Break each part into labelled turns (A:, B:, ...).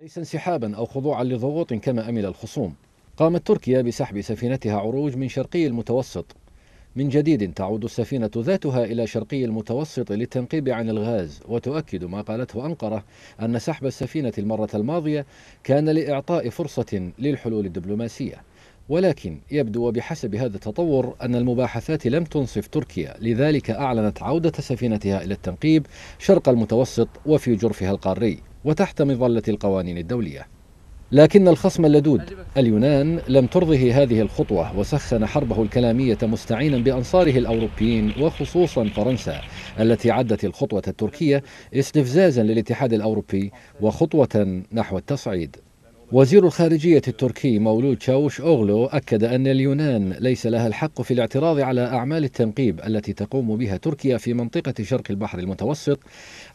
A: ليس انسحابا أو خضوعا لضغوط كما أمل الخصوم قامت تركيا بسحب سفينتها عروج من شرقي المتوسط من جديد تعود السفينة ذاتها إلى شرقي المتوسط للتنقيب عن الغاز وتؤكد ما قالته أنقرة أن سحب السفينة المرة الماضية كان لإعطاء فرصة للحلول الدبلوماسية ولكن يبدو وبحسب هذا التطور أن المباحثات لم تنصف تركيا لذلك أعلنت عودة سفينتها إلى التنقيب شرق المتوسط وفي جرفها القاري وتحت مظلة القوانين الدولية لكن الخصم اللدود اليونان لم ترضه هذه الخطوة وسخن حربه الكلامية مستعينا بأنصاره الأوروبيين وخصوصا فرنسا التي عدت الخطوة التركية استفزازا للاتحاد الأوروبي وخطوة نحو التصعيد وزير الخارجية التركي مولود شاوش أوغلو أكد أن اليونان ليس لها الحق في الاعتراض على أعمال التنقيب التي تقوم بها تركيا في منطقة شرق البحر المتوسط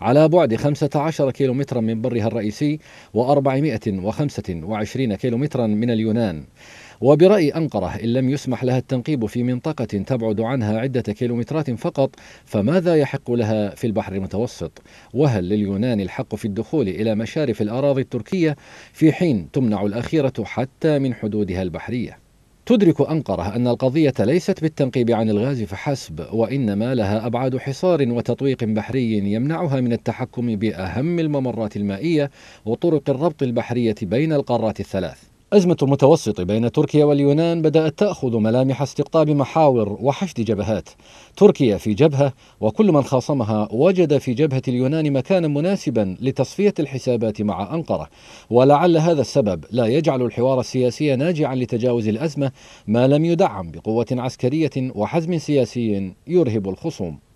A: على بعد 15 كيلومترا من برها الرئيسي و425 كيلومترا من اليونان وبرأي أنقرة إن لم يسمح لها التنقيب في منطقة تبعد عنها عدة كيلومترات فقط فماذا يحق لها في البحر المتوسط وهل لليونان الحق في الدخول إلى مشارف الأراضي التركية في حين تمنع الأخيرة حتى من حدودها البحرية تدرك أنقرة أن القضية ليست بالتنقيب عن الغاز فحسب وإنما لها أبعاد حصار وتطويق بحري يمنعها من التحكم بأهم الممرات المائية وطرق الربط البحرية بين القارات الثلاث أزمة المتوسط بين تركيا واليونان بدأت تأخذ ملامح استقطاب محاور وحشد جبهات تركيا في جبهة وكل من خاصمها وجد في جبهة اليونان مكانا مناسبا لتصفية الحسابات مع أنقرة ولعل هذا السبب لا يجعل الحوار السياسي ناجعا لتجاوز الأزمة ما لم يدعم بقوة عسكرية وحزم سياسي يرهب الخصوم